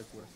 literatura.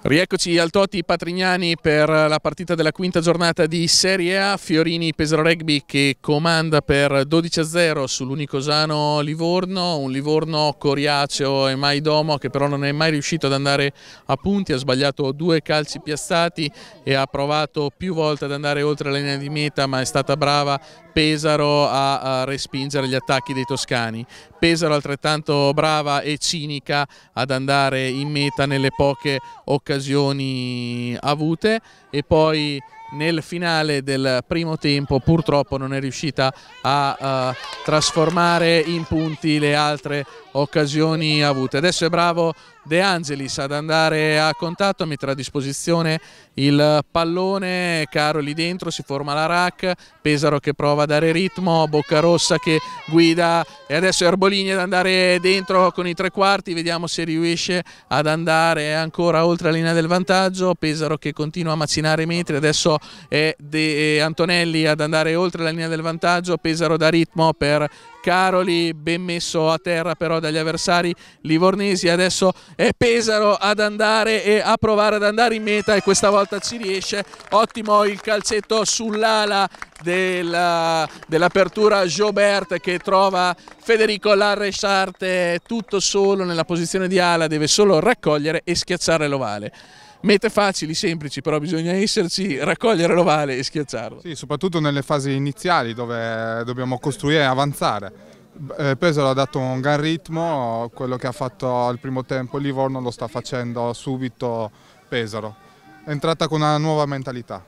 Rieccoci al Toti Patrignani per la partita della quinta giornata di Serie A, Fiorini Pesaro Rugby che comanda per 12-0 sull'Unicosano Livorno, un Livorno coriaceo e mai domo che però non è mai riuscito ad andare a punti, ha sbagliato due calci piazzati e ha provato più volte ad andare oltre la linea di meta ma è stata brava Pesaro a, respingere gli attacchi dei toscani. Pesaro altrettanto brava e cinica ad andare in meta nelle poche occasioni occasioni avute e poi nel finale del primo tempo purtroppo non è riuscita a uh, trasformare in punti le altre occasioni avute. Adesso è bravo De Angelis ad andare a contatto, mette a disposizione il pallone, Caro lì dentro, si forma la rack, Pesaro che prova a dare ritmo, Boccarossa che guida e adesso Erbolini ad andare dentro con i tre quarti, vediamo se riesce ad andare ancora oltre la linea del vantaggio, Pesaro che continua a macinare i metri, adesso è De eh, Antonelli ad andare oltre la linea del vantaggio, Pesaro da ritmo per Caroli ben messo a terra però dagli avversari livornesi adesso è Pesaro ad andare e a provare ad andare in meta e questa volta ci riesce ottimo il calcetto sull'ala dell'apertura dell Jobert che trova Federico Larresarte tutto solo nella posizione di ala deve solo raccogliere e schiacciare l'ovale mete facili, semplici, però bisogna esserci, raccogliere l'ovale e schiacciarlo. Sì, soprattutto nelle fasi iniziali dove dobbiamo costruire e avanzare. Eh, Pesaro ha dato un gran ritmo, quello che ha fatto al primo tempo Livorno lo sta facendo subito Pesaro. È entrata con una nuova mentalità.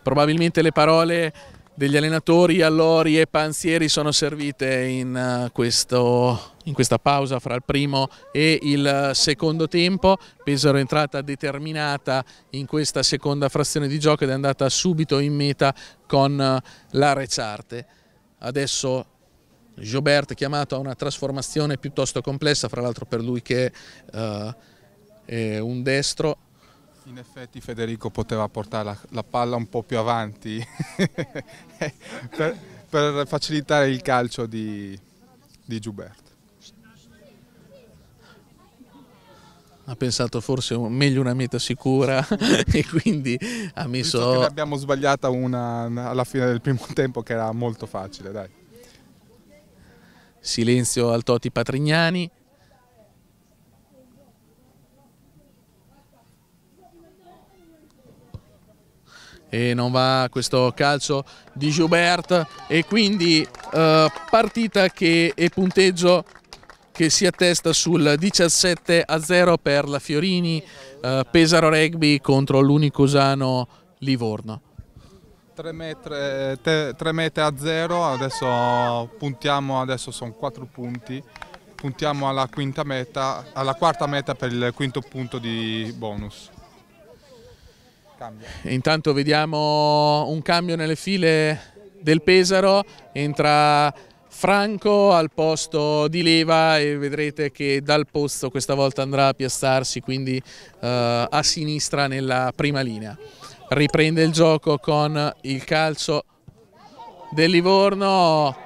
Probabilmente le parole degli allenatori Allori e Pansieri sono servite in, eh, questo, in, questa pausa fra il primo e il secondo tempo. Pesaro è entrata determinata in questa seconda frazione di gioco ed è andata subito in meta con eh, la l'Arecciarte. Adesso Gobert chiamato a una trasformazione piuttosto complessa, fra l'altro per lui che eh, è un destro in effetti Federico poteva portare la, la palla un po' più avanti per, per, facilitare il calcio di, di Giuberto. ha pensato forse meglio una meta sicura e quindi ha messo... abbiamo sbagliata una alla fine del primo tempo che era molto facile, dai. Silenzio al Toti Patrignani. e non va questo calcio di Joubert e quindi eh, partita che, e punteggio che si attesta sul 17 a 0 per la Fiorini eh, Pesaro Rugby contro l'Unicosano Livorno. 3 mete, 3 a 0, adesso puntiamo, adesso sono 4 punti, puntiamo alla, meta, alla quarta meta per il quinto punto di bonus. Intanto vediamo un cambio nelle file del Pesaro, entra Franco al posto di Leva e vedrete che dal posto questa volta andrà a piazzarsi quindi eh, a sinistra nella prima linea. Riprende il gioco con il calcio del Livorno,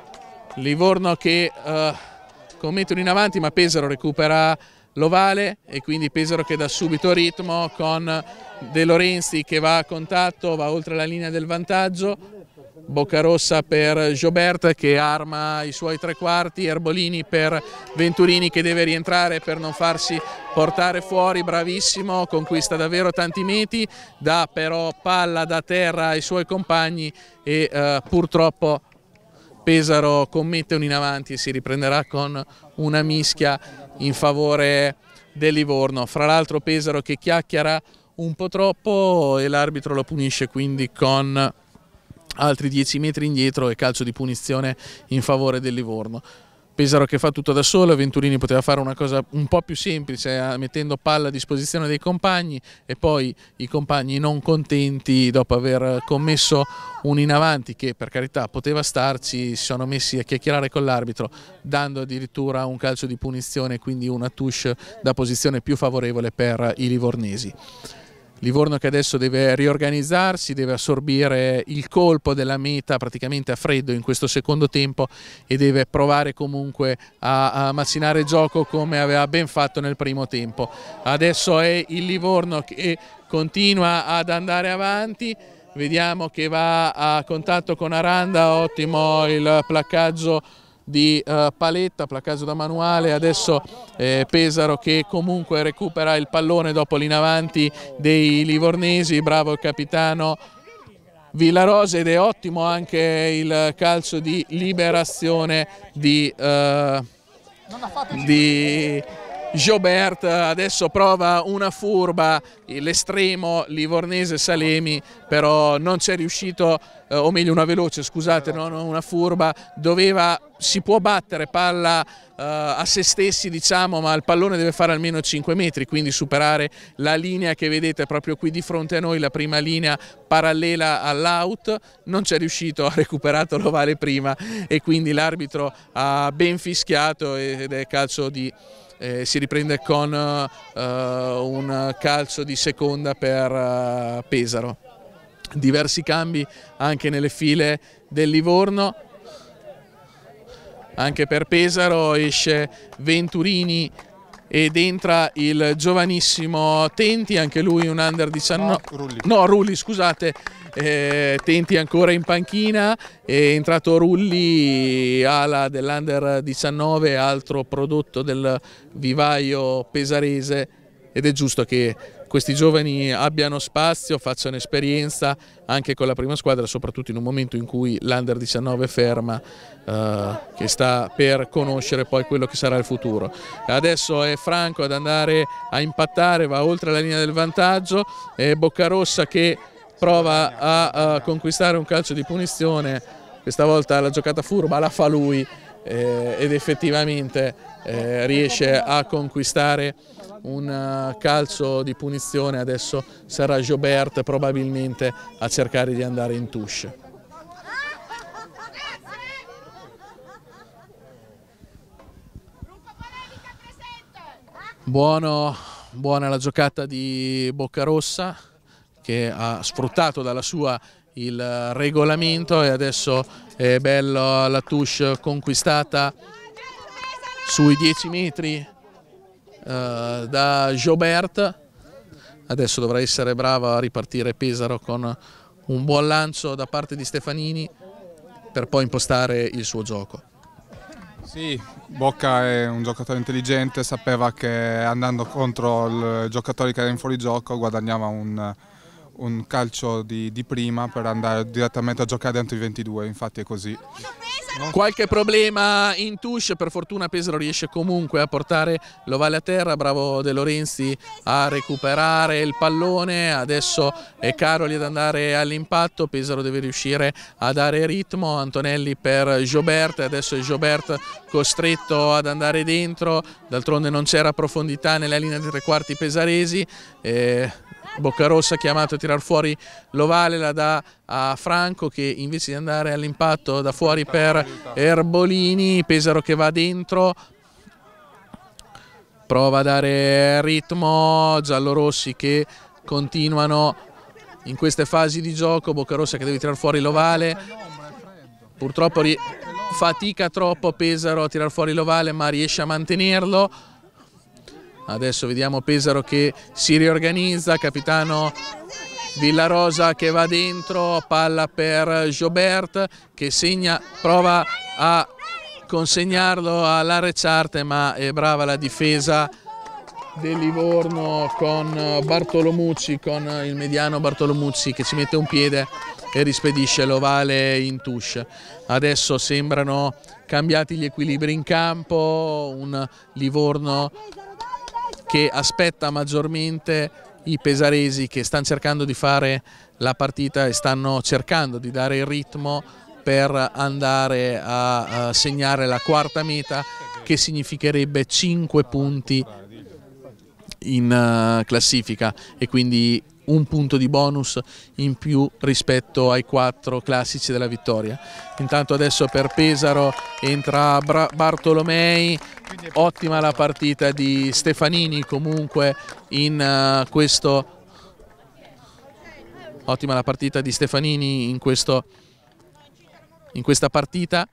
Livorno che eh, commette in avanti ma Pesaro recupera l'ovale e quindi Pesaro che dà subito ritmo con De Lorenzi che va a contatto, va oltre la linea del vantaggio, Bocca rossa per Giobert che arma i suoi tre quarti, Erbolini per Venturini che deve rientrare per non farsi portare fuori, bravissimo, conquista davvero tanti meti, dà però palla da terra ai suoi compagni e eh, purtroppo Pesaro commette un in avanti e si riprenderà con una mischia in favore del Livorno. Fra l'altro Pesaro che chiacchiera un po' troppo e l'arbitro lo punisce quindi con altri 10 metri indietro e calcio di punizione in favore del Livorno. Pesaro che fa tutto da solo, Venturini poteva fare una cosa un po' più semplice eh, mettendo palla a disposizione dei compagni e poi i compagni non contenti dopo aver commesso un in avanti che per carità poteva starci, si sono messi a chiacchierare con l'arbitro dando addirittura un calcio di punizione quindi una touche da posizione più favorevole per i livornesi. Livorno che adesso deve riorganizzarsi, deve assorbire il colpo della meta praticamente a freddo in questo secondo tempo e deve provare comunque a, a mazzinare gioco come aveva ben fatto nel primo tempo. Adesso è il Livorno che continua ad andare avanti vediamo che va a contatto con Aranda, ottimo il placcaggio di uh, paletta, placaggio da manuale, adesso eh, Pesaro che comunque recupera il pallone dopo l'inavanti dei livornesi, bravo il capitano Villarosa ed è ottimo anche il calcio di liberazione di, uh, di Jobert adesso prova una furba, l'estremo livornese Salemi però non c'è riuscito, eh, o meglio una veloce scusate, no, no, una furba, doveva, si può battere palla eh, a se stessi diciamo ma il pallone deve fare almeno 5 metri quindi superare la linea che vedete proprio qui di fronte a noi, la prima linea parallela all'out, non c'è riuscito, ha recuperato l'ovale prima e quindi l'arbitro ha ben fischiato ed è calcio di eh, si riprende con eh, un calcio di seconda per eh, Pesaro. Diversi cambi anche nelle file del Livorno, anche per Pesaro esce Venturini ed entra il giovanissimo Tenti, anche lui un under 19, no, no Rulli scusate, eh, Tenti ancora in panchina, è entrato Rulli ala dell'Under 19, altro prodotto del vivaio pesarese ed è giusto che questi giovani abbiano spazio, facciano esperienza anche con la prima squadra, soprattutto in un momento in cui l'Under 19 ferma, eh, che sta per conoscere poi quello che sarà il futuro. Adesso è Franco ad andare a impattare, va oltre la linea del vantaggio, è Boccarossa che prova a, a conquistare un calcio di punizione, questa volta la giocata furba la fa lui eh, ed effettivamente eh, riesce a conquistare un eh, calcio di punizione, adesso sarà Jobert probabilmente a cercare di andare in touche. Buono, buona la giocata di Boccarossa che ha sfruttato dalla sua il regolamento e adesso è bello la touche conquistata sui 10 metri eh, da Jobert adesso dovrà essere brava a ripartire Pesaro con un buon lancio da parte di Stefanini per poi impostare il suo gioco sì, Bocca è un giocatore intelligente, sapeva che andando contro i giocatori che erano in fuorigioco guadagnava un, un calcio di, di, prima per andare direttamente a giocare dentro i 22, infatti è così. Qualche problema in touche, per fortuna Pesaro riesce comunque a portare l'ovale a terra, bravo De Lorenzi a recuperare il pallone, adesso è Caroli ad andare all'impatto, Pesaro deve riuscire a dare ritmo, Antonelli per Giobert, adesso è Giobert costretto ad andare dentro, d'altronde non c'era profondità nella linea dei tre quarti pesaresi, eh, Boccarossa chiamato a tirar fuori l'ovale la dà a Franco che invece di andare all'impatto da fuori per Erbolini, Pesaro che va dentro, prova a dare ritmo, giallorossi che continuano in queste fasi di gioco, Boccarossa che deve tirare fuori l'ovale, purtroppo fatica troppo Pesaro a tirar fuori l'ovale ma riesce a mantenerlo, Adesso vediamo Pesaro che si riorganizza, capitano Villarosa che va dentro, palla per Jobert che segna, prova a consegnarlo alla all'Arecciarte ma è brava la difesa del Livorno con Bartolomucci, con il mediano Bartolomucci che ci mette un piede e rispedisce l'ovale in touche. Adesso sembrano cambiati gli equilibri in campo, un Livorno che aspetta maggiormente i pesaresi che stanno cercando di fare la partita e stanno cercando di dare il ritmo per andare a segnare la quarta meta che significherebbe 5 punti in eh, classifica e quindi un punto di bonus in più rispetto ai quattro classici della vittoria. Intanto adesso per Pesaro entra Bra Bartolomei, ottima la partita di Stefanini comunque in uh, questo ottima la partita di Stefanini in questo in questa partita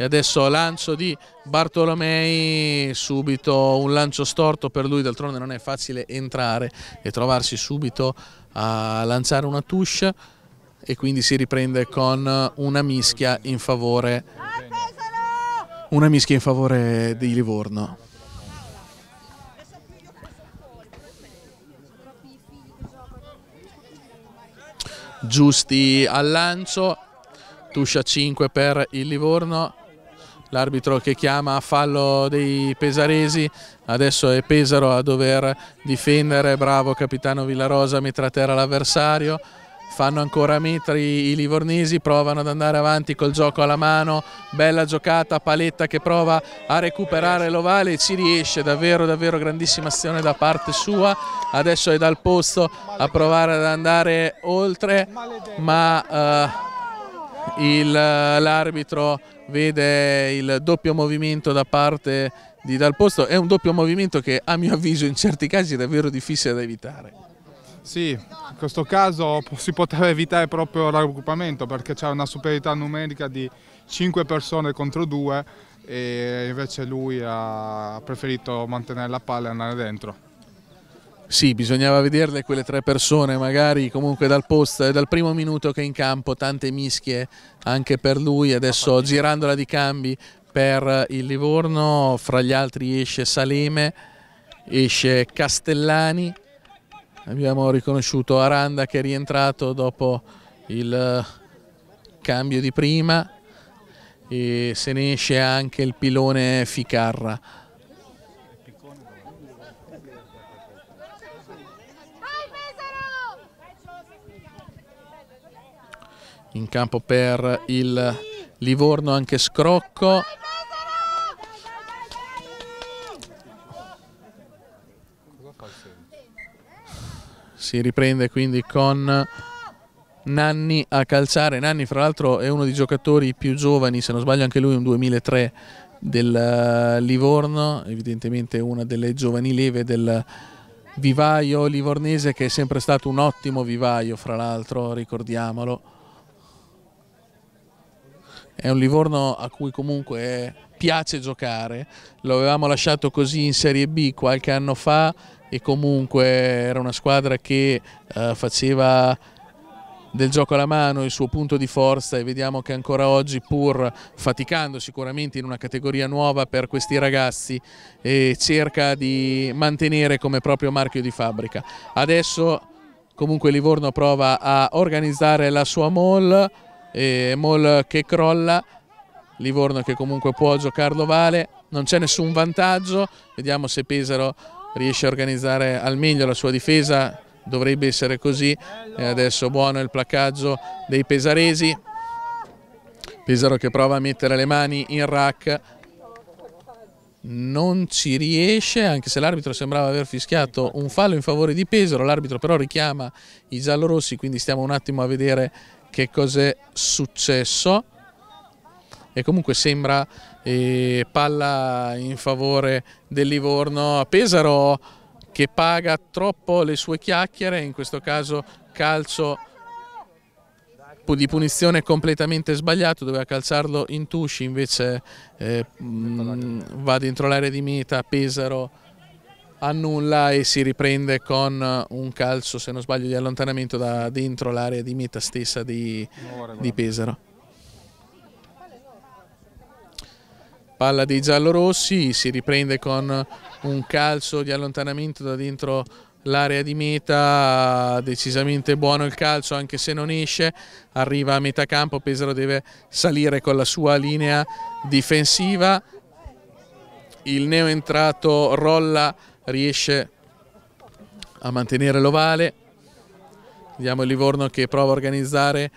e adesso lancio di Bartolomei, subito un lancio storto per lui, d'altronde non è facile entrare e trovarsi subito a lanciare una touche e quindi si riprende con una mischia in favore, una mischia in favore di Livorno. Giusti al lancio, Tuscia 5 per il Livorno, l'arbitro che chiama a fallo dei pesaresi, adesso è Pesaro a dover difendere, bravo capitano Villarosa, mette a terra l'avversario, fanno ancora metri i livornesi, provano ad andare avanti col gioco alla mano, bella giocata, Paletta che prova a recuperare l'ovale, ci riesce, davvero davvero grandissima azione da parte sua, adesso è dal posto a provare ad andare oltre, ma... Eh, eh, l'arbitro vede il doppio movimento da parte di Dal Posto, è un doppio movimento che a mio avviso in certi casi è davvero difficile da evitare. Sì, in questo caso si poteva evitare proprio raggruppamento perché c'è una superiorità numerica di 5 persone contro 2 e invece lui ha preferito mantenere la palla e andare dentro sì, bisognava vederle quelle tre persone magari comunque dal post, dal primo minuto che è in campo, tante mischie anche per lui, adesso girandola di cambi per il Livorno, fra gli altri esce Saleme, esce Castellani, abbiamo riconosciuto Aranda che è rientrato dopo il eh, cambio di prima e se ne esce anche il pilone Ficarra. in campo per il Livorno anche Scrocco si riprende quindi con Nanni a calciare Nanni fra l'altro è uno dei giocatori più giovani se non sbaglio anche lui un 2003 del eh, Livorno evidentemente una delle giovani leve del vivaio livornese che è sempre stato un ottimo vivaio fra l'altro ricordiamolo è un Livorno a cui comunque piace giocare, lo avevamo lasciato così in Serie B qualche anno fa e comunque era una squadra che eh, faceva del gioco alla mano, il suo punto di forza e vediamo che ancora oggi pur faticando sicuramente in una categoria nuova per questi ragazzi eh, cerca di mantenere come proprio marchio di fabbrica. Adesso comunque Livorno prova a organizzare la sua mall e Mol che crolla, Livorno che comunque può giocarlo vale, non c'è nessun vantaggio, vediamo se Pesaro riesce a organizzare al meglio la sua difesa, dovrebbe essere così, e adesso buono il placaggio dei pesaresi, Pesaro che prova a mettere le mani in rack, non ci riesce anche se l'arbitro sembrava aver fischiato un fallo in favore di Pesaro, l'arbitro però richiama i giallorossi quindi stiamo un attimo a vedere che cos'è successo e comunque sembra eh, palla in favore del Livorno Pesaro che paga troppo le sue chiacchiere, in questo caso calcio di punizione completamente sbagliato, doveva calzarlo in Tusci, invece eh, mh, va dentro l'area di meta Pesaro annulla e si riprende con eh, un calcio, se non sbaglio, di allontanamento da dentro l'area di meta stessa di, di Pesaro. Palla dei giallorossi, si riprende con un calcio di allontanamento da dentro l'area di meta, decisamente buono il calcio anche se non esce, arriva a metà campo, Pesaro deve salire con la sua linea difensiva, il neo entrato rolla riesce a mantenere l'ovale. Vediamo il Livorno che prova a organizzare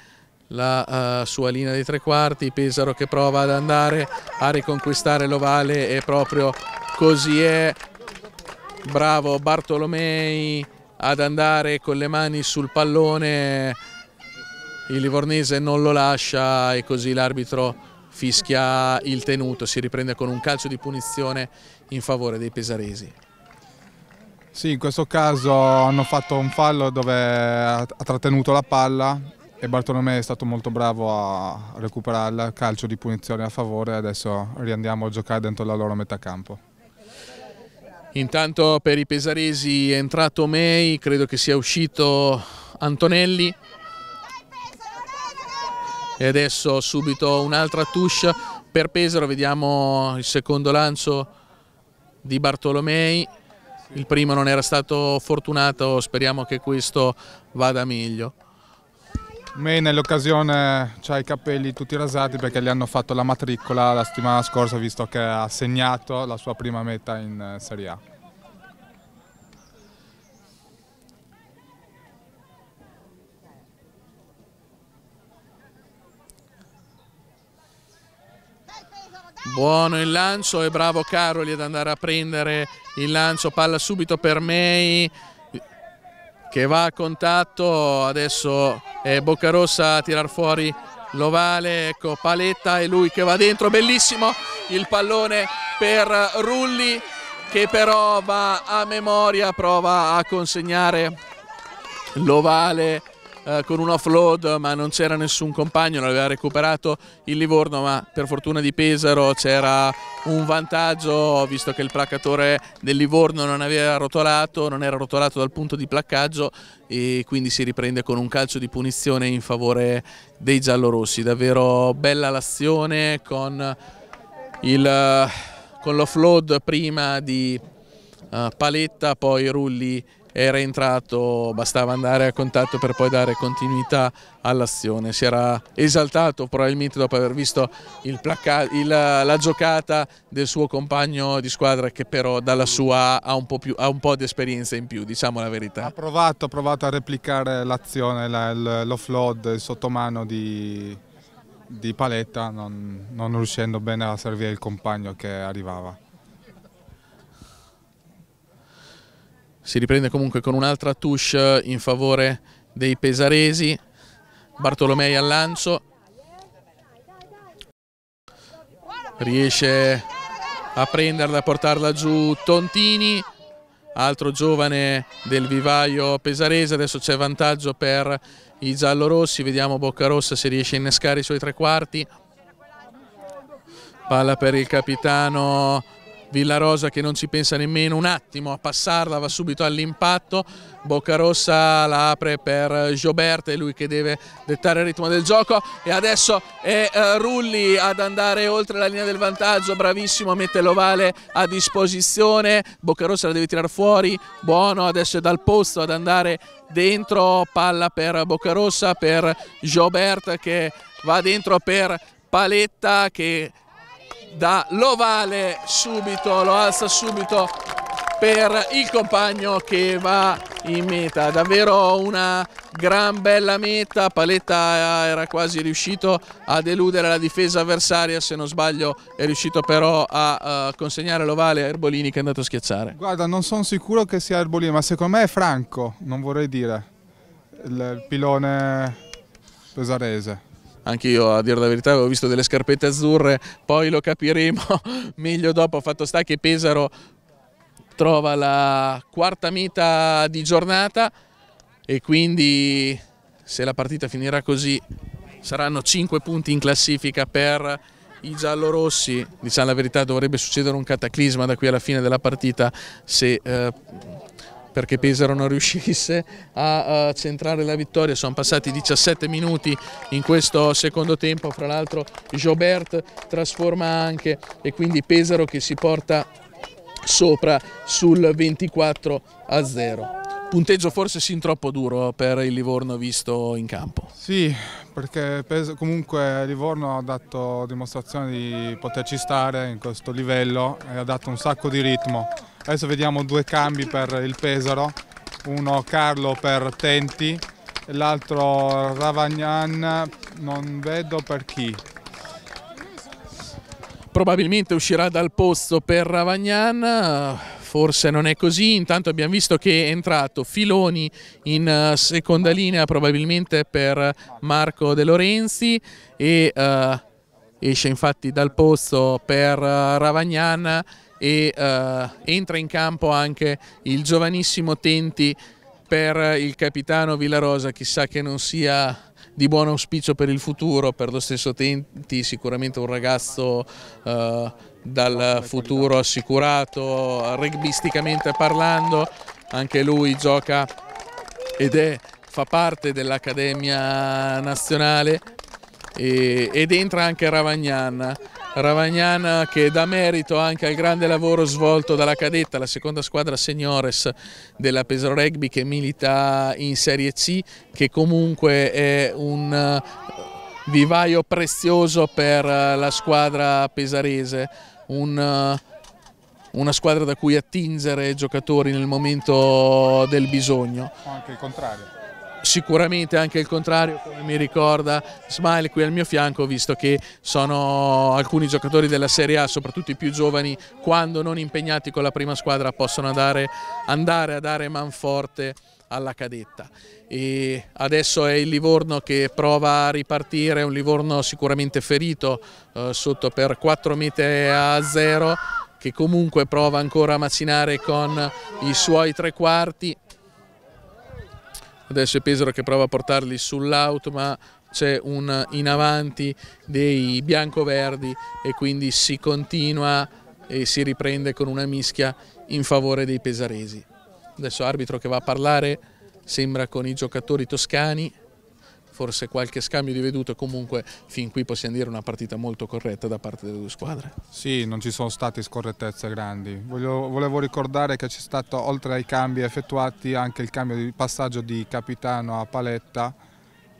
la uh, sua linea dei tre quarti, Pesaro che prova ad andare a riconquistare l'ovale e proprio così è. Bravo Bartolomei ad andare con le mani sul pallone, il Livornese non lo lascia e così l'arbitro fischia il tenuto, si riprende con un calcio di punizione in favore dei pesaresi. Sì, in questo caso hanno fatto un fallo dove ha trattenuto la palla e Bartolomei è stato molto bravo a recuperarla, calcio di punizione a favore, adesso riandiamo a giocare dentro la loro metà campo. Intanto per i pesaresi è entrato May, credo che sia uscito Antonelli e adesso subito un'altra touche per Pesaro, vediamo il secondo lancio di Bartolomei il primo non era stato fortunato, speriamo che questo vada meglio. May nell'occasione ha i capelli tutti rasati perché gli hanno fatto la matricola la settimana scorsa visto che ha segnato la sua prima meta in eh, Serie A. Buono il lancio e bravo Caroli ad andare a prendere il lancio, palla subito per May che va a contatto, adesso è Boccarossa a tirar fuori l'ovale, ecco Paletta e lui che va dentro, bellissimo il pallone per Rulli che però va a memoria, prova a consegnare l'ovale eh, con un offload ma non c'era nessun compagno, l'aveva recuperato il Livorno ma per fortuna di Pesaro c'era un vantaggio visto che il placatore del Livorno non aveva rotolato, non era rotolato dal punto di placcaggio e quindi si riprende con un calcio di punizione in favore dei giallorossi. Davvero bella l'azione con l'offload prima di uh, Paletta, poi Rulli era entrato, bastava andare a contatto per poi dare continuità all'azione. Si era esaltato probabilmente dopo aver visto il placa, il, la giocata del suo compagno di squadra che però dalla sua ha un po', più, ha un po di esperienza in più, diciamo la verità. Ha provato, ha provato a replicare l'azione, l'offload, il sottomano di, di Paletta, non, non riuscendo bene a servire il compagno che arrivava. si riprende comunque con un'altra touche in favore dei pesaresi, Bartolomei al lancio, riesce a prenderla, a portarla giù Tontini, altro giovane del vivaio pesarese, adesso c'è vantaggio per i giallorossi, vediamo Boccarossa se riesce a innescare i suoi tre quarti, palla per il capitano Villarosa che non ci pensa nemmeno un attimo a passarla, va subito all'impatto, Boccarossa la apre per Gioberta, è lui che deve dettare il ritmo del gioco e adesso è eh, Rulli ad andare oltre la linea del vantaggio, bravissimo, mette l'ovale a disposizione, Boccarossa la deve tirare fuori, buono, adesso è dal posto ad andare dentro, palla per Boccarossa, per Gioberta che va dentro per Paletta che da Lovale subito, lo alza subito per il compagno che va in meta. Davvero una gran bella meta, Paletta eh, era quasi riuscito a deludere la difesa avversaria, se non sbaglio è riuscito però a uh, consegnare l'ovale a Erbolini che è andato a schiacciare. Guarda, non sono sicuro che sia Erbolini, ma secondo me è Franco, non vorrei dire, il, il pilone pesarese anche io a dire la verità avevo visto delle scarpette azzurre, poi lo capiremo meglio dopo, fatto sta che Pesaro trova la quarta meta di giornata e quindi se la partita finirà così saranno 5 punti in classifica per i giallorossi, diciamo la verità dovrebbe succedere un cataclisma da qui alla fine della partita se eh, perché Pesaro non riuscisse a, a centrare la vittoria, sono passati 17 minuti in questo secondo tempo, fra l'altro Jobert trasforma anche e quindi Pesaro che si porta sopra sul 24 a 0 punteggio forse sin troppo duro per il Livorno visto in campo. Sì, perché comunque Livorno ha dato dimostrazione di poterci stare in questo livello e ha dato un sacco di ritmo. Adesso vediamo due cambi per il Pesaro, uno Carlo per Tenti e l'altro Ravagnan, non vedo per chi. Probabilmente uscirà dal posto per Ravagnan, forse non è così, intanto abbiamo visto che è entrato Filoni in eh, seconda linea probabilmente per Marco De Lorenzi e uh, esce infatti dal posto per eh, Ravagnan e eh, entra in campo anche il giovanissimo Tenti per il capitano Villarosa, chissà che non sia di buon auspicio per il futuro, per lo stesso Tenti sicuramente un ragazzo eh, dal futuro assicurato, rugbisticamente parlando, anche lui gioca ed è, fa parte dell'Accademia Nazionale e, ed entra anche Ravagnana. Ravagnana che dà merito anche al grande lavoro svolto dalla cadetta, la seconda squadra seniores della Pesaro Rugby che milita in Serie C, che comunque è un eh, vivaio prezioso per eh, la squadra pesarese, un, eh, una squadra da cui attingere giocatori nel momento del bisogno. O anche il contrario sicuramente anche il contrario, come mi ricorda Smile qui al mio fianco, visto che sono alcuni giocatori della Serie A, soprattutto i più giovani, quando non impegnati con la prima squadra possono andare, andare a dare man forte alla cadetta. E adesso è il Livorno che prova a ripartire, un Livorno sicuramente ferito eh, sotto per 4 metri a 0 che comunque prova ancora a macinare con i suoi tre quarti, Adesso è Pesaro che prova a portarli sull'auto ma c'è un in avanti dei bianco-verdi e quindi si continua e si riprende con una mischia in favore dei pesaresi. Adesso arbitro che va a parlare, sembra con i giocatori toscani, forse qualche scambio di vedute, comunque fin qui possiamo dire una partita molto corretta da parte delle due squadre. Sì, non ci sono state scorrettezze grandi. Voglio, volevo ricordare che c'è stato, oltre ai cambi effettuati, anche il cambio di passaggio di capitano a Paletta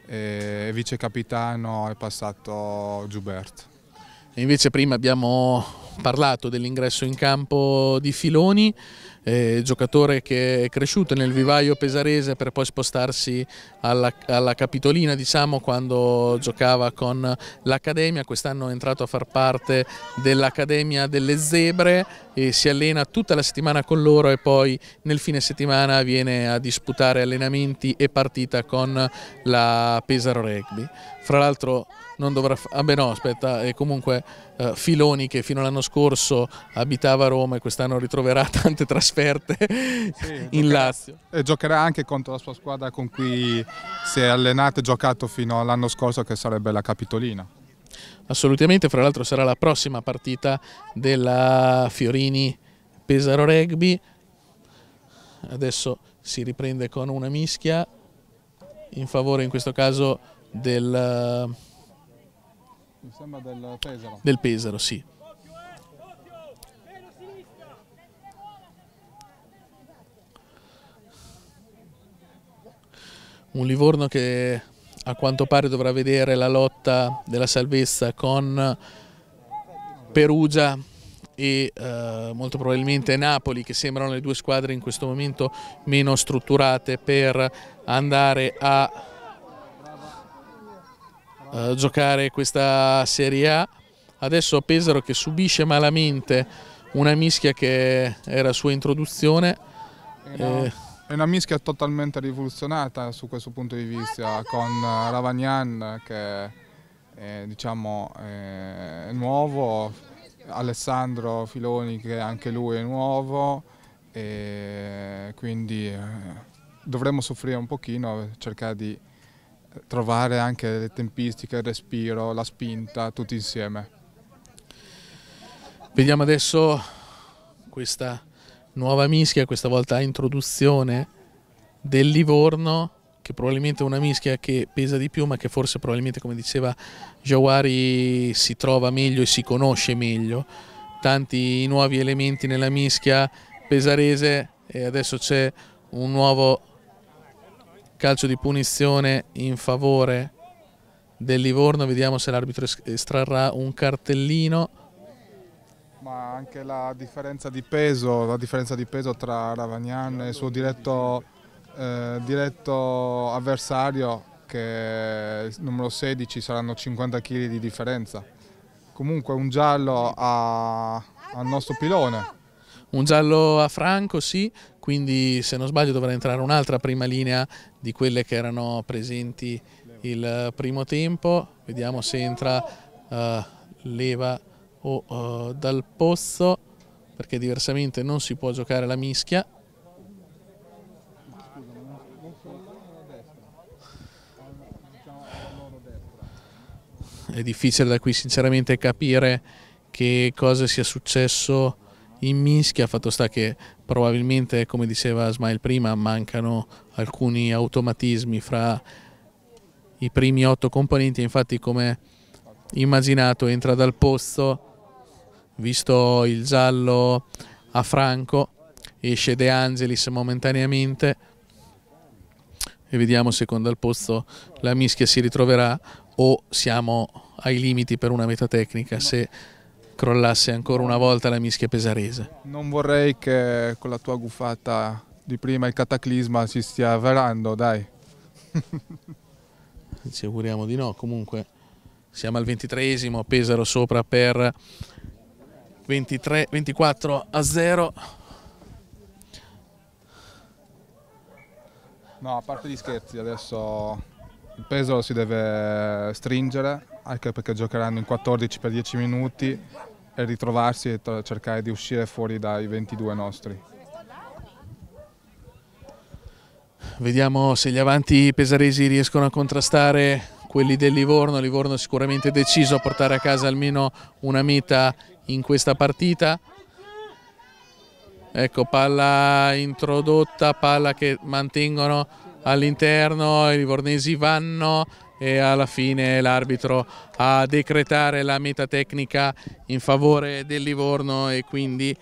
e vice capitano è passato Giubert. invece prima abbiamo parlato dell'ingresso in campo di Filoni, eh, giocatore che è cresciuto nel vivaio pesarese per poi spostarsi alla, alla Capitolina diciamo, quando giocava con l'Accademia, quest'anno è entrato a far parte dell'Accademia delle Zebre e si allena tutta la settimana con loro e poi nel fine settimana viene a disputare allenamenti e partita con la Pesaro Rugby. Fra l'altro non dovrà... Ah beh no, aspetta, è comunque eh, Filoni che fino all'anno scorso abitava a Roma e quest'anno ritroverà tante trasferte sì, in giocherà, Lazio. E giocherà anche contro la sua squadra con cui si è allenato e giocato fino all'anno scorso che sarebbe la Capitolina. Assolutamente, fra l'altro sarà la prossima partita della Fiorini Pesaro Rugby. Adesso si riprende con una mischia in favore in questo caso del, del Pesaro, sì. un Livorno che a quanto pare dovrà vedere la lotta della salvezza con Perugia e eh, molto probabilmente Napoli che sembrano le due squadre in questo momento meno strutturate per andare a eh, giocare questa Serie A adesso Pesaro che subisce malamente una mischia che era sua introduzione eh, eh è una mischia totalmente rivoluzionata su questo punto di vista con eh, Ravagnan che è, diciamo, è nuovo, Alessandro Filoni che anche lui è nuovo e quindi eh, dovremmo soffrire un pochino, cercare di trovare anche le tempistiche, il respiro, la spinta tutti insieme. Vediamo adesso questa nuova mischia, questa volta introduzione del Livorno, che probabilmente è una mischia che pesa di più, ma che forse probabilmente, come diceva Jawari, si trova meglio e si conosce meglio. Tanti nuovi elementi nella mischia pesarese e adesso c'è un nuovo calcio di punizione in favore del Livorno, vediamo se l'arbitro estrarrà un cartellino. Ma anche la differenza di peso, differenza di peso tra Ravagnan e il suo diretto, eh, diretto avversario, che il numero 16 saranno 50 kg di differenza. Comunque un giallo a, al nostro pilone. Un giallo a Franco, sì, quindi se non sbaglio dovrà entrare un'altra prima linea di quelle che erano presenti il primo tempo. Vediamo se entra uh, Leva o uh, dal pozzo perché diversamente non si può giocare la mischia è difficile da qui sinceramente capire che cosa sia successo in mischia, fatto sta che probabilmente, come diceva Smile prima, mancano alcuni automatismi fra i primi otto componenti, infatti come immaginato entra dal posto visto il giallo a Franco, esce De Angelis momentaneamente e vediamo se con Dal Pozzo la mischia si ritroverà o siamo ai limiti per una meta tecnica se crollasse ancora una volta la mischia pesarese. Non vorrei che con la tua guffata di prima il cataclisma si stia avverando, dai. Ci auguriamo di no, comunque siamo al ventitreesimo, Pesaro sopra per 23, 24 a 0. No, a parte gli scherzi, adesso il peso si deve stringere, anche perché giocheranno in 14 per 10 minuti e ritrovarsi e cercare di uscire fuori dai 22 nostri. Vediamo se gli avanti pesaresi riescono a contrastare quelli del Livorno. Livorno sicuramente deciso a portare a casa almeno una meta in questa partita. Ecco, palla introdotta, palla che mantengono all'interno, i livornesi vanno e alla fine l'arbitro a decretare la meta tecnica in favore del Livorno e quindi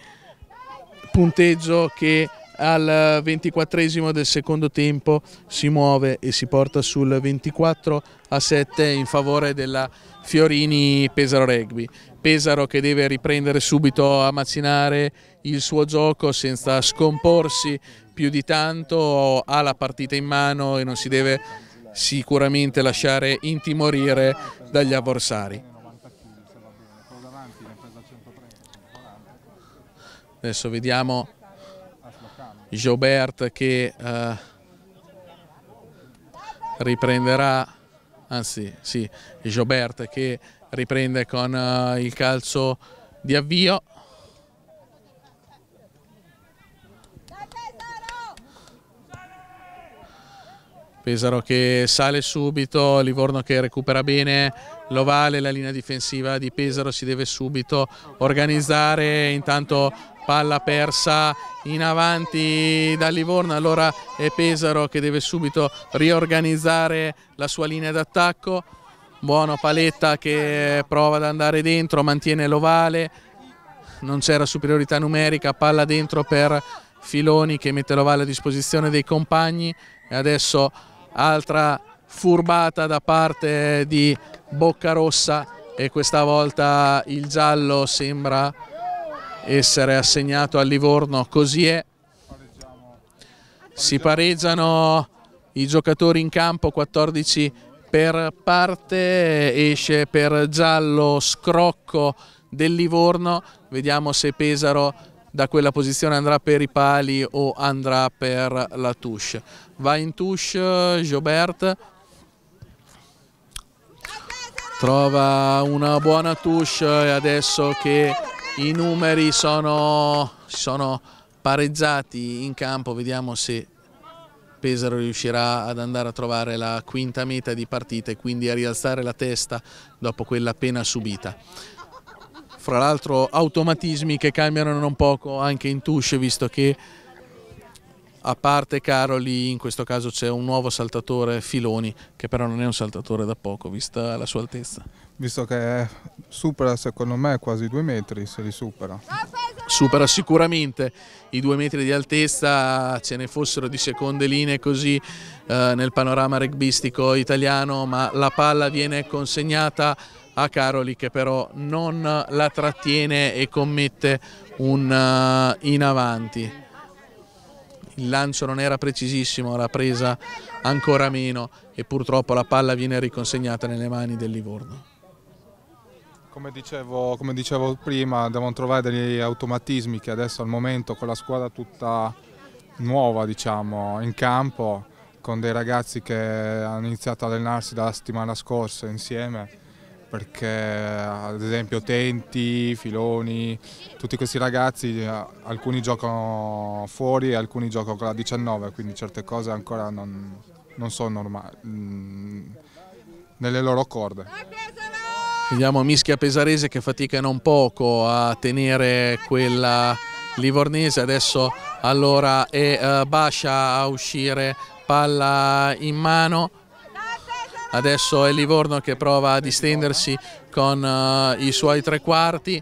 punteggio che al ventiquattresimo del secondo tempo si muove e si porta sul 24 a 7 in favore della Fiorini Pesaro Rugby. Pesaro che deve riprendere subito a macinare il suo gioco senza scomporsi più di tanto, ha la partita in mano e non si deve sicuramente lasciare intimorire dagli avversari. Adesso vediamo Jobert che eh, riprenderà anzi sì, Jobert che riprende con uh, il calcio di avvio. Pesaro che sale subito, Livorno che recupera bene, l'ovale, la linea difensiva di Pesaro si deve subito organizzare, intanto palla persa in avanti da Livorno, allora è Pesaro che deve subito riorganizzare la sua linea d'attacco. Buono Paletta che prova ad andare dentro, mantiene l'ovale, non c'era superiorità numerica, palla dentro per Filoni che mette l'ovale a disposizione dei compagni e adesso altra furbata da parte di Boccarossa e questa volta il giallo sembra essere assegnato al Livorno, così è. Si pareggiano i giocatori in campo, 14 per parte, esce per giallo scrocco del Livorno, vediamo se Pesaro da quella posizione andrà per i pali o andrà per la touche. Va in touche Jobert, trova una buona touche e adesso che i numeri sono, sono pareggiati in campo, vediamo se Pesaro riuscirà ad andare a trovare la quinta meta di partita e quindi a rialzare la testa dopo quella appena subita. Fra l'altro automatismi che cambiano non poco anche in Tusce visto che a parte Caroli, in questo caso c'è un nuovo saltatore Filoni, che però non è un saltatore da poco, vista la sua altezza. Visto che supera secondo me quasi due metri, se li supera. Supera sicuramente i due metri di altezza, ce ne fossero di seconde linee così eh, nel panorama rugbistico italiano, ma la palla viene consegnata a Caroli che però non la trattiene e commette un uh, in avanti il lancio non era precisissimo, la presa ancora meno e purtroppo la palla viene riconsegnata nelle mani del Livorno. Come dicevo, come dicevo, prima, devono trovare degli automatismi che adesso al momento con la squadra tutta nuova diciamo, in campo, con dei ragazzi che hanno iniziato ad allenarsi dalla settimana scorsa insieme, perché ad esempio Tenti, Filoni, tutti questi ragazzi, eh, alcuni giocano fuori e alcuni giocano con la 19, quindi certe cose ancora non, non sono normali, mm, nelle loro corde. Vediamo Mischia Pesarese che fatica non poco a tenere quella livornese, adesso allora è eh, Bascia a uscire, palla in mano adesso è Livorno che prova a distendersi con uh, i suoi tre quarti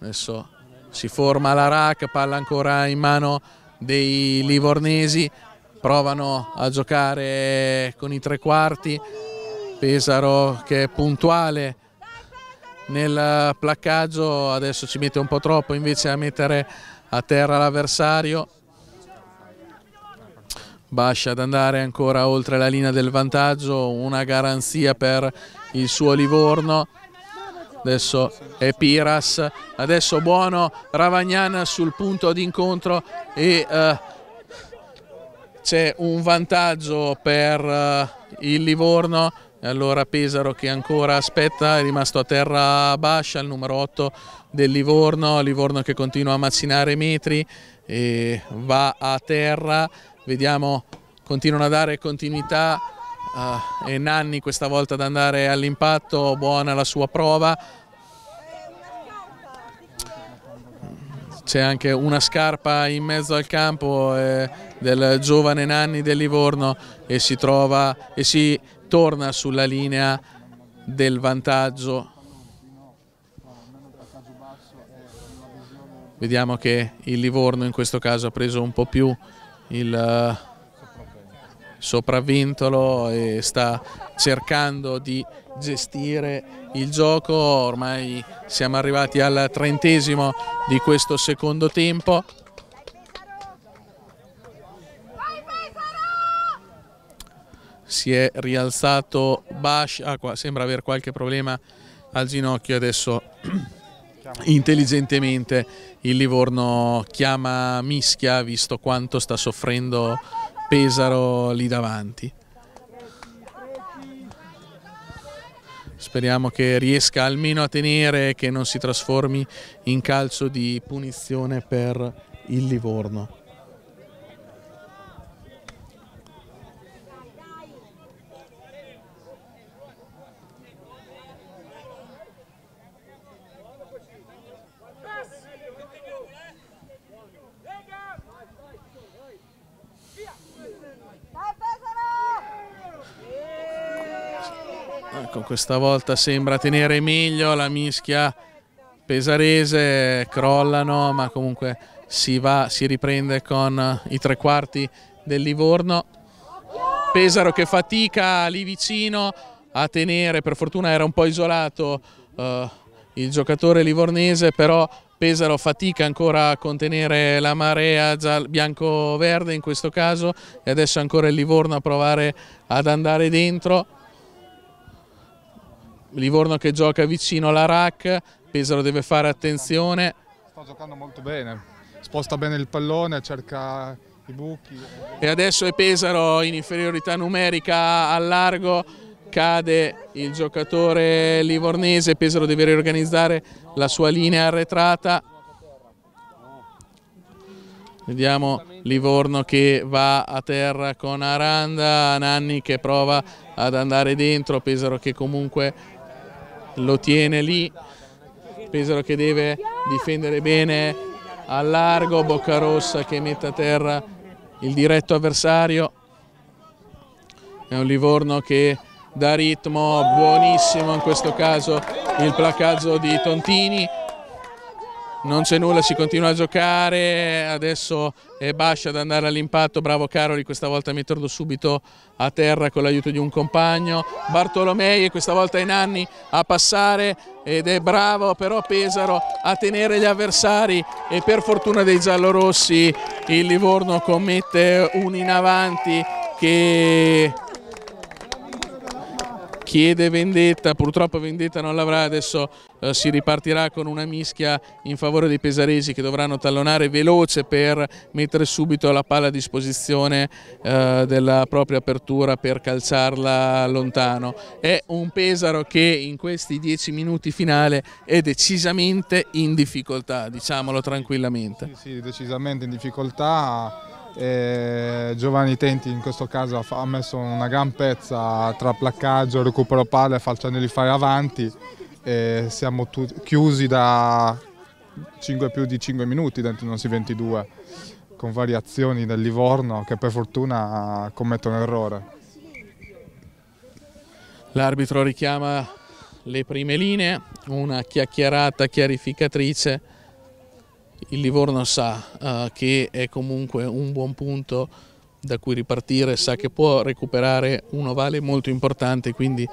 adesso si forma la rack palla ancora in mano dei livornesi provano a giocare con i tre quarti Pesaro che è puntuale nel placcaggio adesso ci mette un po' troppo invece a mettere a terra l'avversario Bascia ad andare ancora oltre la linea del vantaggio, una garanzia per il suo Livorno. Adesso è Piras, adesso buono Ravagnan sul punto d'incontro e eh, c'è un vantaggio per eh, il Livorno. Allora Pesaro che ancora aspetta, è rimasto a terra Bascia, il numero 8 del Livorno, Livorno che continua a macinare metri e va a terra vediamo continuano a dare continuità uh, e Nanni questa volta ad andare all'impatto, buona la sua prova. C'è anche una scarpa in mezzo al campo eh, del giovane Nanni del Livorno e si trova e si torna sulla linea del vantaggio. Vediamo che il Livorno in questo caso ha preso un po' più il eh, sopravvintolo e sta cercando di gestire il gioco, ormai siamo arrivati al trentesimo di questo secondo tempo. Si è rialzato Bash, ah, sembra aver qualche problema al ginocchio adesso intelligentemente il Livorno chiama Mischia visto quanto sta soffrendo Pesaro lì davanti. Speriamo che riesca almeno a tenere che non si trasformi in calcio di punizione per il Livorno. Ecco, questa volta sembra tenere meglio la mischia pesarese, crollano, ma comunque si, va, si riprende con i tre quarti del Livorno. Pesaro che fatica lì vicino a tenere, per fortuna era un po' isolato eh, il giocatore livornese, però Pesaro fatica ancora a contenere la marea bianco-verde in questo caso e adesso ancora il Livorno a provare ad andare dentro. Livorno che gioca vicino alla RAC, Pesaro deve fare attenzione. Sta giocando molto bene, sposta bene il pallone, cerca i buchi. E adesso è Pesaro in inferiorità numerica al largo, cade il giocatore livornese, Pesaro deve riorganizzare la sua linea arretrata. Vediamo Livorno che va a terra con Aranda, Nanni che prova ad andare dentro, Pesaro che comunque lo tiene lì, Pesaro che deve difendere bene a largo, Boccarossa che mette a terra il diretto avversario, è un Livorno che dà ritmo buonissimo in questo caso il placaggio di Tontini, non c'è nulla, si continua a giocare, adesso è Bascia ad andare all'impatto, bravo Caroli, questa volta mi torno subito a terra con l'aiuto di un compagno, Bartolomei questa volta in anni a passare ed è bravo però Pesaro a tenere gli avversari e per fortuna dei giallorossi il Livorno commette un in avanti che chiede vendetta, purtroppo vendetta non l'avrà, adesso eh, si ripartirà con una mischia in favore dei pesaresi che dovranno tallonare veloce per mettere subito la palla a disposizione eh, della propria apertura per calciarla lontano. È un Pesaro che in questi dieci minuti finale è decisamente in difficoltà, diciamolo tranquillamente. Sì, sì decisamente in difficoltà e Giovanni Tenti in questo caso ha messo una gran pezza tra placcaggio, recupero palle, e falciandoli fare avanti e siamo chiusi da 5 più di 5 minuti dentro i nostri 22 con variazioni del Livorno che per fortuna commettono errore. L'arbitro richiama le prime linee, una chiacchierata chiarificatrice il Livorno sa uh, che è comunque un buon punto da cui ripartire, sa che può recuperare un ovale molto importante, quindi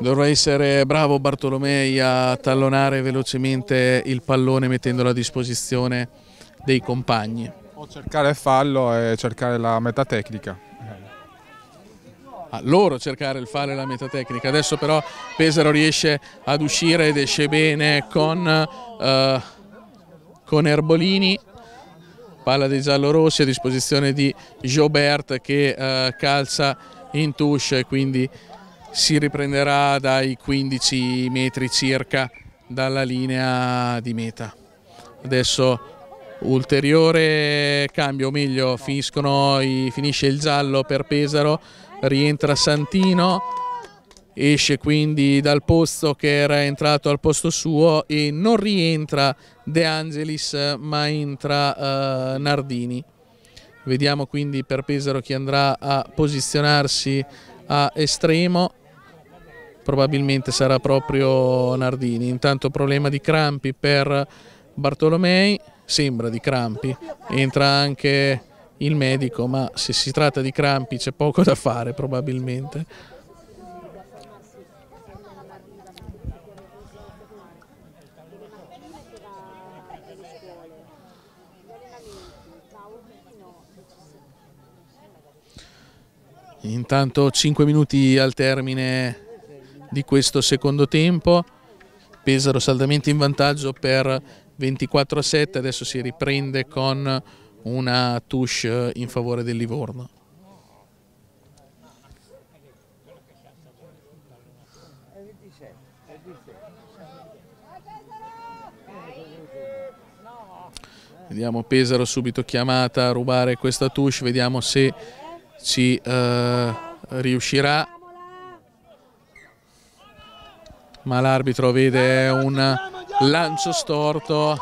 dovrà essere bravo Bartolomei a tallonare velocemente il pallone mettendolo a disposizione dei compagni. O cercare fallo e cercare la metà tecnica. A loro cercare il fallo e la metà tecnica, adesso però Pesaro riesce ad uscire ed esce bene con... Uh, con Erbolini, palla dei rossi a disposizione di Jobert che eh, calza in touche quindi si riprenderà dai 15 metri circa dalla linea di meta. Adesso ulteriore cambio, o meglio i, finisce il giallo per Pesaro, rientra Santino, esce quindi dal posto che era entrato al posto suo e non rientra De Angelis ma entra eh, Nardini. Vediamo quindi per Pesaro chi andrà a posizionarsi a estremo, probabilmente sarà proprio Nardini. Intanto problema di crampi per Bartolomei, sembra di crampi, entra anche il medico ma se si tratta di crampi c'è poco da fare probabilmente. Intanto 5 minuti al termine di questo secondo tempo, Pesaro saldamente in vantaggio per 24 a 7, adesso si riprende con una touche in favore del Livorno. Vediamo Pesaro subito chiamata a rubare questa touche, vediamo se ci eh, riuscirà ma l'arbitro vede un lancio storto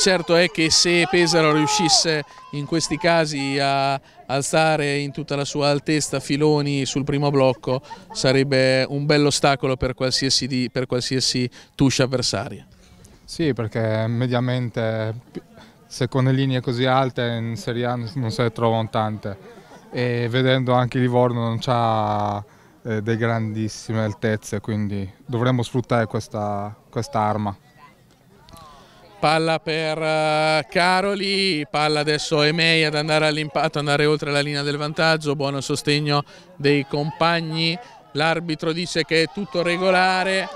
certo è che se Pesaro riuscisse in questi casi a alzare in tutta la sua altezza Filoni sul primo blocco sarebbe un bell'ostacolo per qualsiasi, di, per qualsiasi tuscia avversaria sì perché mediamente se con le linee così alte in Serie A non se ne trovano tante e vedendo anche Livorno non ha eh, delle grandissime altezze, quindi dovremmo sfruttare questa quest arma. Palla per eh, Caroli, palla adesso Emei ad andare all'impatto, andare oltre la linea del vantaggio, buono sostegno dei compagni, l'arbitro dice che è tutto regolare,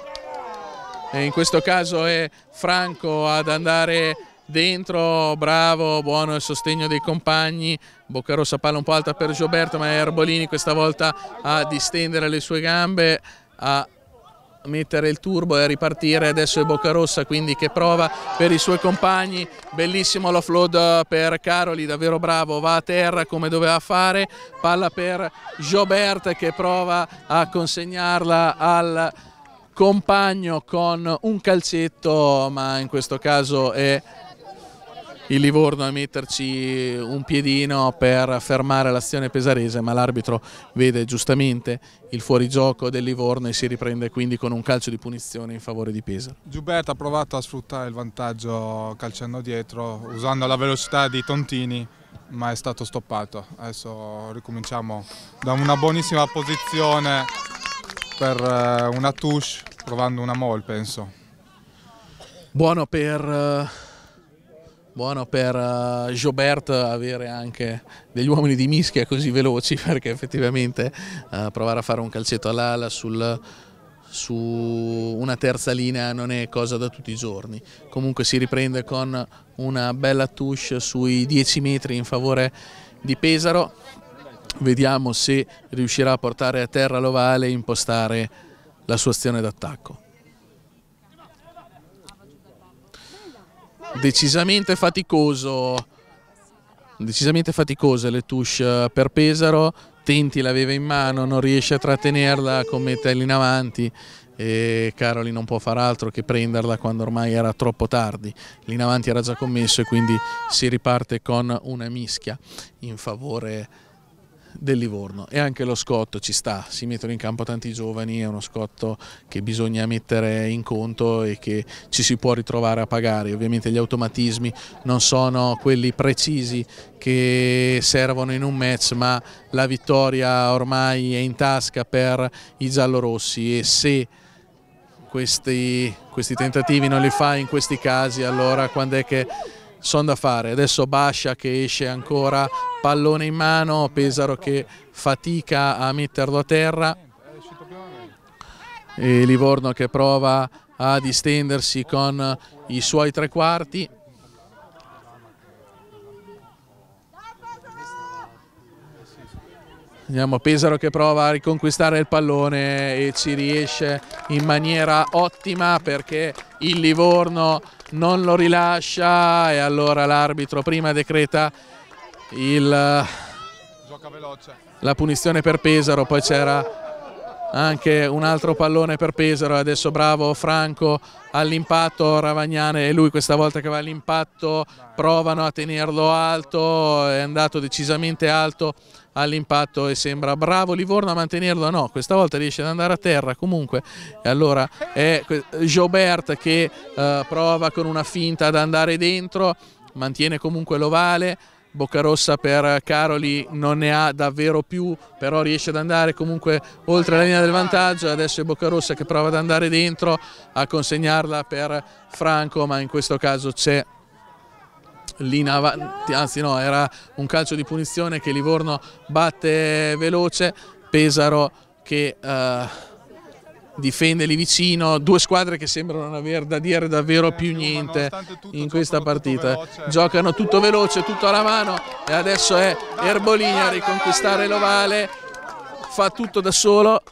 e in questo caso è Franco ad andare dentro, bravo, buono il sostegno dei compagni, Boccarossa palla un po' alta per Gioberto ma è Erbolini questa volta a distendere le sue gambe a mettere il turbo e a ripartire adesso è Boccarossa quindi che prova per i suoi compagni bellissimo l'offload per Caroli davvero bravo va a terra come doveva fare palla per Jobert che prova a consegnarla al compagno con un calcetto ma in questo caso è il Livorno a metterci un piedino per fermare l'azione pesarese, ma l'arbitro vede giustamente il fuorigioco del Livorno e si riprende quindi con un calcio di punizione in favore di Pesaro. Giuberto ha provato a sfruttare il vantaggio calciando dietro, usando la velocità di Tontini, ma è stato stoppato. Adesso ricominciamo da una buonissima posizione per eh, una touche, provando una mall penso. Buono per... Eh, buono per uh, Jobert avere anche degli uomini di mischia così veloci perché effettivamente uh, provare a fare un calcetto all'ala sul, su una terza linea non è cosa da tutti i giorni comunque si riprende con una bella touche sui 10 metri in favore di Pesaro vediamo se riuscirà a portare a terra l'ovale e impostare la sua azione d'attacco decisamente faticoso decisamente faticose le touche eh, per Pesaro Tenti l'aveva in mano, non riesce a trattenerla con Metelli in avanti e Caroli non può far altro che prenderla quando ormai era troppo tardi. Lì in avanti era già commesso e quindi si riparte con una mischia in favore di del Livorno e anche lo scotto ci sta, si mettono in campo tanti giovani, è uno scotto che bisogna mettere in conto e che ci si può ritrovare a pagare, ovviamente gli automatismi non sono quelli precisi che servono in un match ma la vittoria ormai è in tasca per i giallorossi e se questi, questi tentativi non li fa in questi casi allora quando è che sono da fare. Adesso Bascia che esce ancora pallone in mano, Pesaro che fatica a metterlo a terra e Livorno che prova a distendersi con i suoi tre quarti. Vediamo Pesaro che prova a riconquistare il pallone e ci riesce in maniera ottima perché il Livorno non lo rilascia e allora l'arbitro prima decreta il, la punizione per Pesaro, poi c'era anche un altro pallone per Pesaro, adesso bravo Franco all'impatto, Ravagnane e lui questa volta che va all'impatto provano a tenerlo alto, è andato decisamente alto all'impatto e sembra bravo Livorno a mantenerlo, no, questa volta riesce ad andare a terra comunque e allora è Jobert che eh, prova con una finta ad andare dentro, mantiene comunque l'ovale, Boccarossa per Caroli non ne ha davvero più, però riesce ad andare comunque oltre la linea del vantaggio. Adesso è Boccarossa che prova ad andare dentro a consegnarla per Franco, ma in questo caso c'è linea avanti, anzi no, era un calcio di punizione che Livorno batte veloce, Pesaro che... Eh, difende lì vicino, due squadre che sembrano non aver da dire davvero eh, più niente in questa partita. Giocano tutto veloce, tutto alla mano e adesso è Erbolini a riconquistare l'ovale, fa tutto da solo.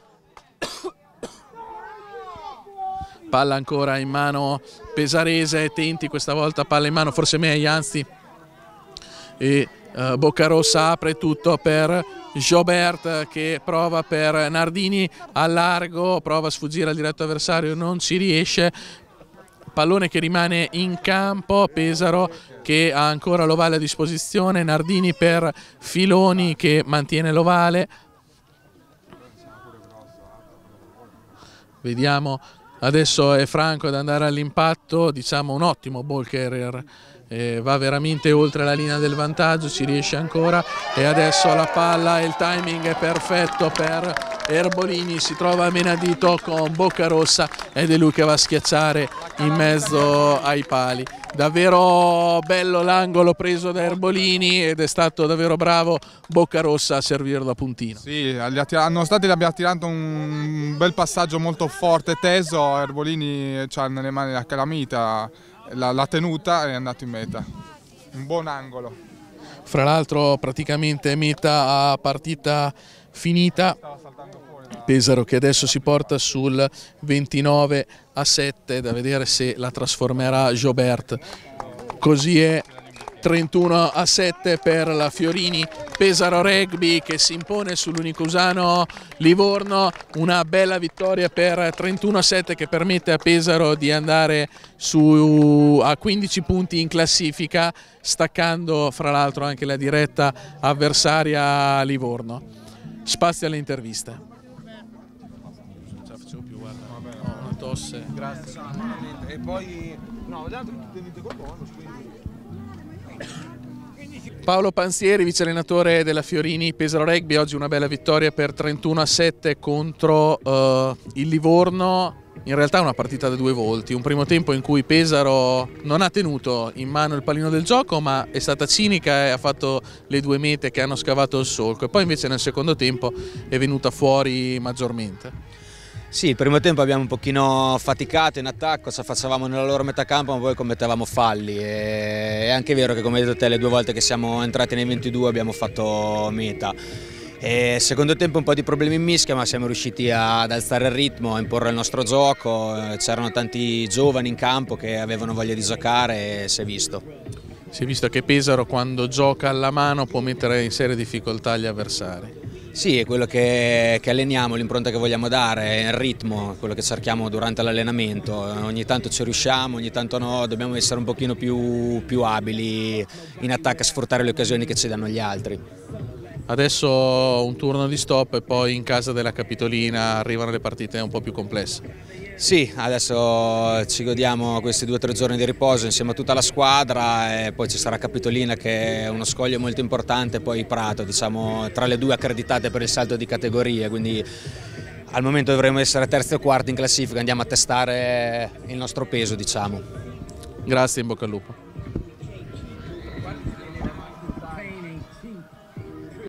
Palla ancora in mano Pesarese, Tenti questa volta palla in mano forse anzi. e eh, Boccarossa apre tutto per Jobert che prova per Nardini a largo, prova a sfuggire al diretto avversario, non ci riesce, pallone che rimane in campo, Pesaro che ha ancora l'ovale a disposizione, Nardini per Filoni che mantiene l'ovale. Vediamo Adesso è Franco ad andare all'impatto, diciamo un ottimo ball carrier, eh, va veramente oltre la linea del vantaggio, ci riesce ancora e adesso la palla e il timing è perfetto per Erbolini si trova a menadito con Boccarossa ed è lui che va a schiacciare in mezzo ai pali. Davvero bello l'angolo preso da Erbolini ed è stato davvero bravo Boccarossa a servirlo a puntino. Sì, nonostante gli abbia tirato un bel passaggio molto forte e teso, Erbolini ha cioè, nelle mani la calamita, l'ha tenuta e è andato in meta. Un buon angolo. Fra l'altro praticamente meta a partita finita Pesaro che adesso si porta sul 29 a 7 da vedere se la trasformerà Jobert così è 31 a 7 per la Fiorini Pesaro Rugby che si impone sull'Unicusano Livorno una bella vittoria per 31 a 7 che permette a Pesaro di andare su a 15 punti in classifica staccando fra l'altro anche la diretta avversaria Livorno spazio alle interviste tosse. Grazie, E poi... No, gli altri tutti venite col bonus, quindi... Paolo Pansieri, vice allenatore della Fiorini Pesaro Rugby, oggi una bella vittoria per 31 a 7 contro uh, il Livorno. In realtà è una partita da due volti, un primo tempo in cui Pesaro non ha tenuto in mano il pallino del gioco ma è stata cinica e ha fatto le due mete che hanno scavato il solco e poi invece nel secondo tempo è venuta fuori maggiormente. Sì, il primo tempo abbiamo un pochino faticato in attacco, se facevamo nella loro metà campo ma poi commettevamo falli. E... È anche vero che come hai detto te le due volte che siamo entrati nei 22 abbiamo fatto meta. E secondo tempo un po' di problemi in mischia ma siamo riusciti ad alzare il ritmo, a imporre il nostro gioco, c'erano tanti giovani in campo che avevano voglia di giocare e si è visto. Si è visto che Pesaro quando gioca alla mano può mettere in serie difficoltà gli avversari. Sì, è quello che, che alleniamo, l'impronta che vogliamo dare, il ritmo, quello che cerchiamo durante l'allenamento. Ogni tanto ci riusciamo, ogni tanto no, dobbiamo essere un pochino più, più abili in attacco a sfruttare le occasioni che ci danno gli altri. Adesso un turno di stop e poi in casa della Capitolina arrivano le partite un po' più complesse. Sì, adesso ci godiamo questi due o tre giorni di riposo insieme a tutta la squadra e poi ci sarà Capitolina che è uno scoglio molto importante, e poi Prato, diciamo tra le due accreditate per il salto di categorie, quindi al momento dovremmo essere terzi o quarti in classifica, andiamo a testare il nostro peso diciamo. Grazie, in bocca al lupo.